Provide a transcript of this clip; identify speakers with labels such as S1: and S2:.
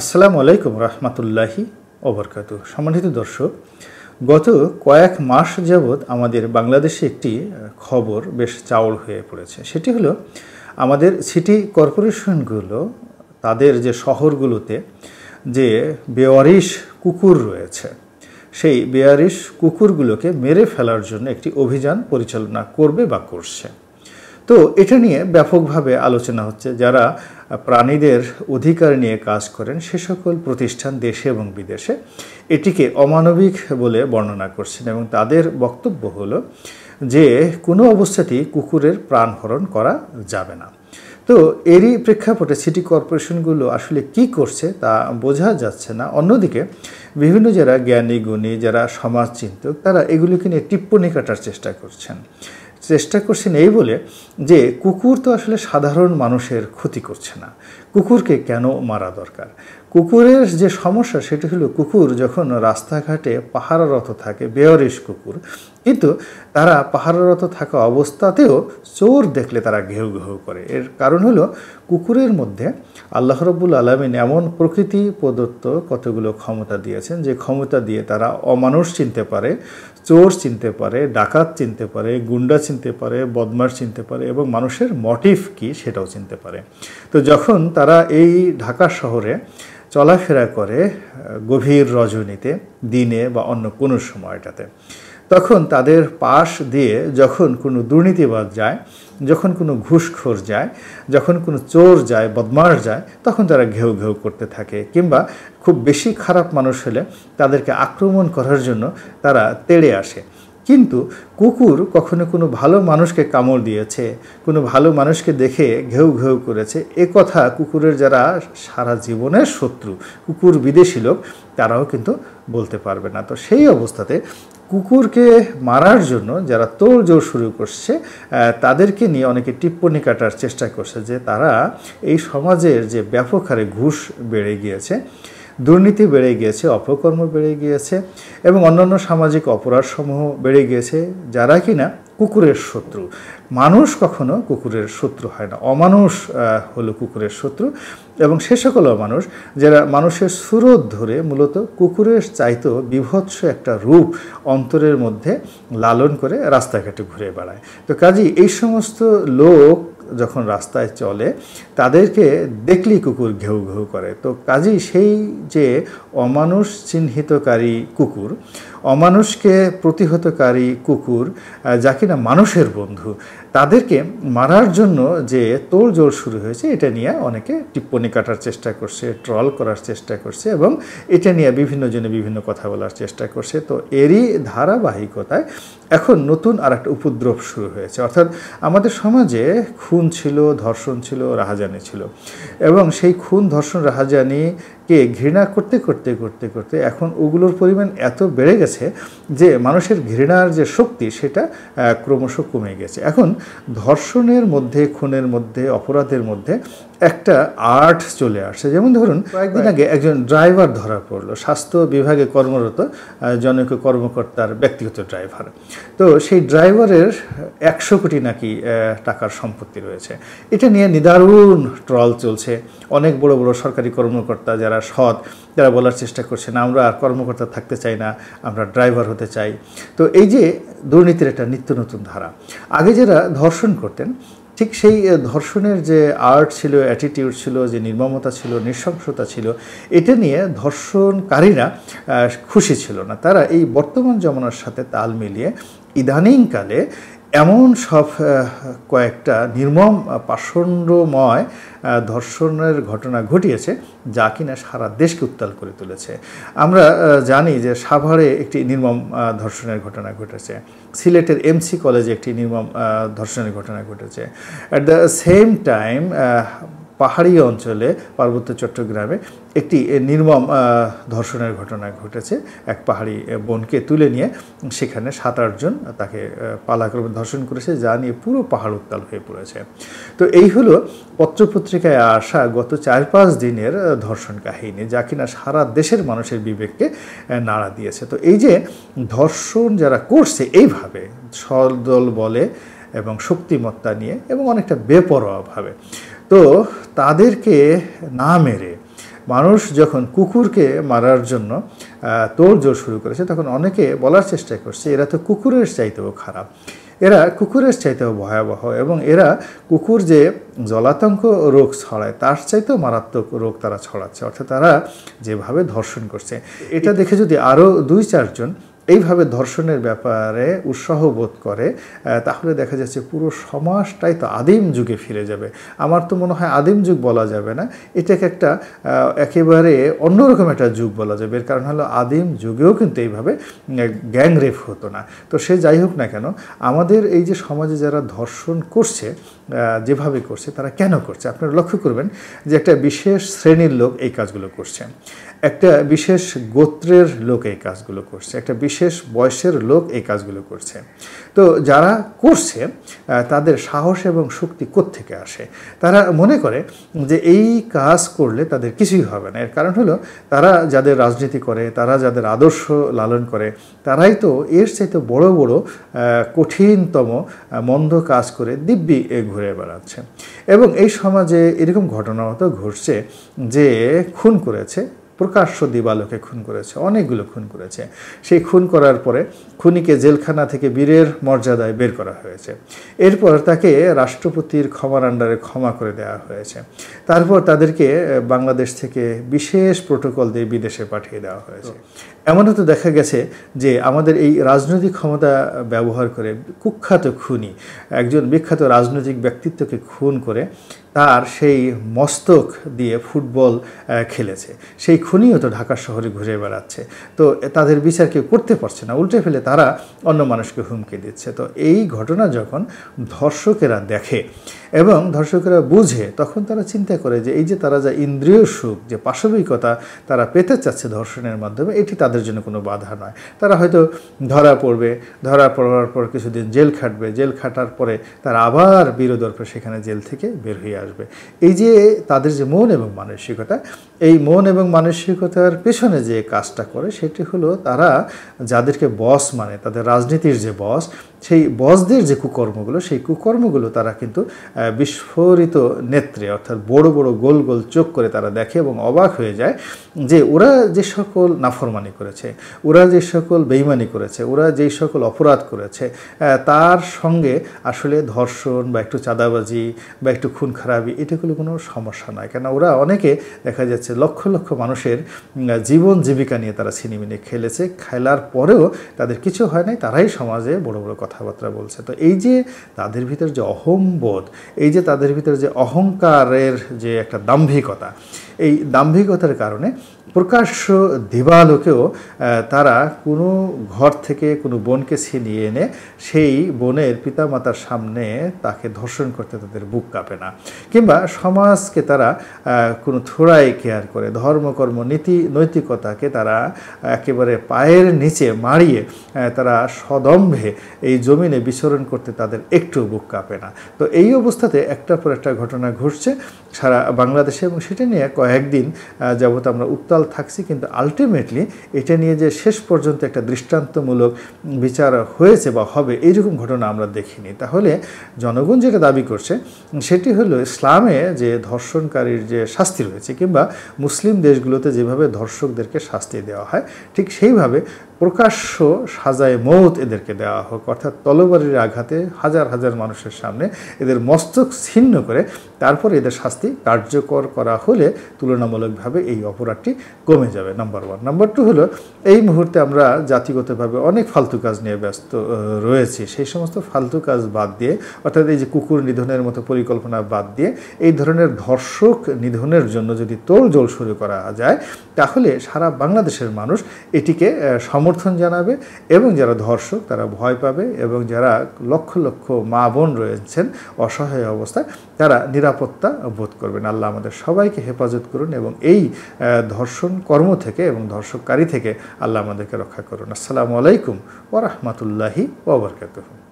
S1: আসসালামু আলাইকুম রহমতুল্লাহি ওবরকাত সম্মানিত দর্শক গত কয়েক মাস যাবৎ আমাদের বাংলাদেশে একটি খবর বেশ চাউল হয়ে পড়েছে সেটি হলো আমাদের সিটি কর্পোরেশনগুলো তাদের যে শহরগুলোতে যে বেয়ারিশ কুকুর রয়েছে সেই বেয়ারিশ কুকুরগুলোকে মেরে ফেলার জন্য একটি অভিযান পরিচালনা করবে বা করছে তো এটা নিয়ে ব্যাপকভাবে আলোচনা হচ্ছে যারা প্রাণীদের অধিকার নিয়ে কাজ করেন সে সকল প্রতিষ্ঠান দেশে এবং বিদেশে এটিকে অমানবিক বলে বর্ণনা করছেন এবং তাদের বক্তব্য হলো যে কোনো অবস্থাতেই কুকুরের প্রাণহরণ করা যাবে না তো এরই প্রেক্ষাপটে সিটি কর্পোরেশনগুলো আসলে কি করছে তা বোঝা যাচ্ছে না অন্যদিকে বিভিন্ন যারা জ্ঞানী গুণী যারা সমাজ চিন্তক তারা এগুলিকে নিয়ে টিপ্পণী কাটার চেষ্টা করছেন চেষ্টা করছেন এই বলে যে কুকুর তো আসলে সাধারণ মানুষের ক্ষতি করছে না কুকুরকে কেন মারা দরকার কুকুরের যে সমস্যা সেটি হলো কুকুর যখন রাস্তাঘাটে পাহারারত থাকে বেয়রিশ কুকুর কিন্তু তারা পাহারারত থাকা অবস্থাতেও চোর দেখলে তারা ঘেউ ঘেউ করে এর কারণ হলো কুকুরের মধ্যে আল্লাহ রবুল আলমিন এমন প্রকৃতি প্রদত্ত কতগুলো ক্ষমতা দিয়েছেন যে ক্ষমতা দিয়ে তারা অমানুষ চিনতে পারে চোর চিনতে পারে ডাকাত চিনতে পারে গুন্ডা চিনতে চিনতে পারে বদমাস চিনতে পারে এবং মানুষের মোটিভ কি সেটাও চিনতে পারে তো যখন তারা এই ঢাকা শহরে চলাফেরা করে গভীর রজনীতে দিনে বা অন্য কোনো সময়টাতে তখন তাদের পাশ দিয়ে যখন কোনো দুর্নীতিবাদ যায় যখন কোনো ঘুষখোর যায় যখন কোনো চোর যায় বদমাস যায় তখন তারা ঘেউ ঘেউ করতে থাকে কিংবা খুব বেশি খারাপ মানুষ হলে তাদেরকে আক্রমণ করার জন্য তারা তেড়ে আসে কিন্তু কুকুর কখনো কোনো ভালো মানুষকে কামড় দিয়েছে কোনো ভালো মানুষকে দেখে ঘেউ ঘেউ করেছে এ কথা কুকুরের যারা সারা জীবনের শত্রু কুকুর বিদেশি লোক তারাও কিন্তু বলতে পারবে না তো সেই অবস্থাতে কুকুরকে মারার জন্য যারা তোড়জোড় শুরু করছে তাদেরকে নিয়ে অনেকে টিপ্পণী কাটার চেষ্টা করছে যে তারা এই সমাজের যে ব্যাপক হারে ঘুষ বেড়ে গিয়েছে দুর্নীতি বেড়ে গিয়েছে অপকর্ম বেড়ে গিয়েছে এবং অন্যান্য সামাজিক অপরাধসমূহ বেড়ে গিয়েছে যারা কিনা কুকুরের শত্রু মানুষ কখনো কুকুরের শত্রু হয় না অমানুষ হলো কুকুরের শত্রু এবং সে সকল অমানুষ যারা মানুষের সুরত ধরে মূলত কুকুরের চাইতো বিভৎস একটা রূপ অন্তরের মধ্যে লালন করে রাস্তাঘাটে ঘুরে বেড়ায় তো কাজী এই সমস্ত লোক যখন রাস্তায় চলে তাদেরকে দেখলেই কুকুর ঘেউ ঘেউ করে তো কাজেই সেই যে অমানুষ চিহ্নিতকারী কুকুর অমানুষকে প্রতিহতকারী কুকুর যা কিনা মানুষের বন্ধু তাদেরকে মারার জন্য যে জোর শুরু হয়েছে এটা নিয়ে অনেকে টিপ্পনি কাটার চেষ্টা করছে ট্রল করার চেষ্টা করছে এবং এটা নিয়ে বিভিন্ন জনে বিভিন্ন কথা বলার চেষ্টা করছে তো এরই ধারাবাহিকতায় এখন নতুন আর একটা উপদ্রব শুরু হয়েছে অর্থাৎ আমাদের সমাজে খুন ছিল ধর্ষণ ছিল রাহাজানি ছিল এবং সেই খুন ধর্ষণ রাহাজানি কে ঘৃণা করতে করতে করতে করতে এখন ওগুলোর পরিমাণ এত বেড়ে গেছে যে মানুষের ঘৃণার যে শক্তি সেটা ক্রমশ কমে গেছে এখন ধর্ষণের মধ্যে খুনের মধ্যে অপরাধের মধ্যে একটা আর্ট চলে আসছে যেমন ধরুন কয়েকদিন আগে একজন ড্রাইভার ধরা পড়লো স্বাস্থ্য বিভাগে কর্মরত জনৈক কর্মকর্তার ব্যক্তিগত ড্রাইভার তো সেই ড্রাইভারের একশো কোটি নাকি টাকার সম্পত্তি রয়েছে এটা নিয়ে নিদারুণ ট্রল চলছে অনেক বড় বড় সরকারি কর্মকর্তা যারা সৎ যারা বলার চেষ্টা করছে না আমরা আর কর্মকর্তা থাকতে চাই না আমরা ড্রাইভার হতে চাই তো এই যে দুর্নীতির একটা নিত্য নতুন ধারা আগে যারা ধর্ষণ করতেন ঠিক সেই ধর্ষণের যে আর্ট ছিল অ্যাটিটিউড ছিল যে নির্মমতা ছিল নৃশংসতা ছিল এটা নিয়ে ধর্ষণকারীরা খুশি ছিল না তারা এই বর্তমান জমানার সাথে তাল মিলিয়ে ইদানিংকালে এমন সব কয়েকটা নির্মম পাষণ্ডময় ধর্ষণের ঘটনা ঘটিয়েছে যা কিনা সারা দেশকে উত্তাল করে তুলেছে আমরা জানি যে সাভারে একটি নির্মম ধর্ষণের ঘটনা ঘটেছে সিলেটের এমসি কলেজে একটি নির্মম ধর্ষণের ঘটনা ঘটেছে অ্যাট দ্য সেম টাইম পাহাড়ি অঞ্চলে পার্বত্য চট্টগ্রামে একটি নির্মম ধর্ষণের ঘটনা ঘটেছে এক পাহাড়ি বোনকে তুলে নিয়ে সেখানে সাত আটজন তাকে পালাক্রমে ধর্ষণ করেছে যা নিয়ে পুরো পাহাড় উত্তাল হয়ে পড়েছে তো এই হলো পত্রপত্রিকায় আসা গত চার পাঁচ দিনের ধর্ষণ কাহিনী যা কিনা সারা দেশের মানুষের বিবেককে নাড়া দিয়েছে তো এই যে ধর্ষণ যারা করছে এইভাবে সদল বলে এবং শক্তিমত্তা নিয়ে এবং অনেকটা বেপরোয়াভাবে তো তাদেরকে না মেরে মানুষ যখন কুকুরকে মারার জন্য তোড়জোড় শুরু করেছে তখন অনেকে বলার চেষ্টা করছে এরা তো কুকুরের চাইতেও খারাপ এরা কুকুরের চাইতেও ভয়াবহ এবং এরা কুকুর যে জলাতঙ্ক রোগ ছড়ায় তার চাইতেও মারাত্মক রোগ তারা ছড়াচ্ছে অর্থাৎ তারা যেভাবে ধর্ষণ করছে এটা দেখে যদি আরও দুই চারজন এইভাবে ধর্ষণের ব্যাপারে উৎসাহ বোধ করে তাহলে দেখা যাচ্ছে পুরো সমাজটাই তো আদিম যুগে ফিরে যাবে আমার তো মনে হয় আদিম যুগ বলা যাবে না এটাকে একটা একেবারে অন্যরকম একটা যুগ বলা যাবে এর কারণ হলো আদিম যুগেও কিন্তু এইভাবে গ্যাং রেপ হতো না তো সে যাই হোক না কেন আমাদের এই যে সমাজে যারা ধর্ষণ করছে যেভাবে করছে তারা কেন করছে আপনারা লক্ষ্য করবেন যে একটা বিশেষ শ্রেণীর লোক এই কাজগুলো করছে একটা বিশেষ গোত্রের লোক এই কাজগুলো করছে একটা বিশেষ বিশেষ বয়সের লোক এই কাজগুলো করছে তো যারা করছে তাদের সাহস এবং শক্তি থেকে আসে তারা মনে করে যে এই কাজ করলে তাদের কিছুই হবে না এর কারণ হলো তারা যাদের রাজনীতি করে তারা যাদের আদর্শ লালন করে তারাই তো এর চাইতে বড় বড় কঠিনতম মন্দ কাজ করে দিব্যি ঘুরে বেড়াচ্ছে এবং এই সমাজে এরকম ঘটনা তো ঘটছে যে খুন করেছে প্রকাশ্য দিবালোকে খুন করেছে অনেকগুলো খুন করেছে সেই খুন করার পরে খুনিকে জেলখানা থেকে বীরের মর্যাদায় বের করা হয়েছে এরপর তাকে রাষ্ট্রপতির ক্ষমার আন্ডারে ক্ষমা করে দেওয়া হয়েছে তারপর তাদেরকে বাংলাদেশ থেকে বিশেষ প্রোটোকল দিয়ে বিদেশে পাঠিয়ে দেওয়া হয়েছে এমনও তো দেখা গেছে যে আমাদের এই রাজনৈতিক ক্ষমতা ব্যবহার করে কুখ্যাত খুনি একজন বিখ্যাত রাজনৈতিক ব্যক্তিত্বকে খুন করে তার সেই মস্তক দিয়ে ফুটবল খেলেছে সেই খুনিও তো ঢাকা শহরে ঘুরে বেড়াচ্ছে তো তাদের বিচার কেউ করতে পারছে না উল্টে ফেলে তারা অন্য মানুষকে হুমকি দিচ্ছে তো এই ঘটনা যখন ধর্ষকেরা দেখে এবং ধর্ষকেরা বুঝে তখন তারা চিন্তা করে যে এই যে তারা যা ইন্দ্রিয় সুখ যে পাশবিকতা তারা পেতে চাচ্ছে ধর্ষণের মাধ্যমে এটি তাদের জন্য কোনো বাধা নয় তারা হয়তো ধরা পড়বে ধরা পড়ার পর কিছুদিন জেল খাটবে জেল খাটার পরে তারা আবার বিরোধর্পে সেখানে জেল থেকে বের হয়ে আসবে এই যে তাদের যে মন এবং মানসিকতা এই মন এবং মানসিকতার পেছনে যে কাজটা করে সেটি হলো তারা যাদেরকে বস মানে তাদের রাজনীতির যে বস সেই বসদের যে কুকর্মগুলো সেই কুকর্মগুলো তারা কিন্তু বিস্ফোরিত নেত্রে অর্থাৎ বড় বড় গোল গোল চোখ করে তারা দেখে এবং অবাক হয়ে যায় যে ওরা যে সকল নাফরমানি করেছে ওরা যে সকল বেইমানি করেছে ওরা যেই সকল অপরাধ করেছে তার সঙ্গে আসলে ধর্ষণ বা একটু চাঁদাবাজি বা একটু খুন খারাপি এটাগুলো কোনো সমস্যা নয় কেন ওরা অনেকে দেখা যাচ্ছে লক্ষ লক্ষ মানুষের জীবন জীবিকা নিয়ে তারা সিনেমিনে খেলেছে খেলার পরেও তাদের কিছু হয় নাই তারাই সমাজে বড় বড় কথাবার্তা বলছে তো এই যে তাদের ভিতর যে অহম্বোধ এই যে তাদের ভিতর যে অহংকারের যে একটা দাম্ভিকতা এই দাম্ভিকতার কারণে প্রকাশ্য দিবালোকেও তারা কোনো ঘর থেকে কোনো বোনকে ছিনিয়ে এনে সেই বোনের পিতামাতার সামনে তাকে ধর্ষণ করতে তাদের বুক কাঁপে না কিংবা সমাজকে তারা কোনো থোড়াই কেয়ার করে ধর্মকর্ম নীতি নৈতিকতাকে তারা একেবারে পায়ের নিচে মাড়িয়ে তারা সদম্ভে এই জমিনে বিচরণ করতে তাদের একটু বুক কাঁপে না তো এই অবস্থাতে একটার পর একটা ঘটনা ঘটছে সারা বাংলাদেশে এবং সেটা নিয়ে কয়েক কয়েকদিন যাবৎ আমরা উত্তাল থাকছি কিন্তু আলটিমেটলি এটা নিয়ে যে শেষ পর্যন্ত একটা দৃষ্টান্তমূলক বিচার হয়েছে বা হবে এইরকম ঘটনা আমরা দেখিনি তাহলে জনগণ যেটা দাবি করছে সেটি হলো ইসলামে যে ধর্ষণকারীর যে শাস্তি রয়েছে কিংবা মুসলিম দেশগুলোতে যেভাবে ধর্ষকদেরকে শাস্তি দেওয়া হয় ঠিক সেইভাবে প্রকাশ্য সাজায় মৌত এদেরকে দেওয়া হোক অর্থাৎ তলবারির আঘাতে হাজার হাজার মানুষের সামনে এদের মস্তক ছিন্ন করে তারপর এদের শাস্তি কার্যকর করা হলে তুলনামূলকভাবে এই অপরাধটি কমে যাবে নাম্বার ওয়ান নাম্বার টু হলো এই মুহূর্তে আমরা জাতিগতভাবে অনেক ফালতু কাজ নিয়ে ব্যস্ত রয়েছি সেই সমস্ত ফালতু কাজ বাদ দিয়ে অর্থাৎ এই যে কুকুর নিধনের মতো পরিকল্পনা বাদ দিয়ে এই ধরনের ধর্ষক নিধনের জন্য যদি তোড়জোড় শুরু করা যায় তাহলে সারা বাংলাদেশের মানুষ এটিকে সম সমর্থন জানাবে এবং যারা ধর্ষক তারা ভয় পাবে এবং যারা লক্ষ লক্ষ মা বোন রয়েছেন অসহায় অবস্থায় তারা নিরাপত্তা বোধ করবেন আল্লাহ আমাদের সবাইকে হেফাজত করুন এবং এই ধর্ষণ কর্ম থেকে এবং ধর্ষককারী থেকে আল্লাহ আমাদেরকে রক্ষা করুন আসসালামু আলাইকুম ওরহমতুল্লাহি ওবরকাত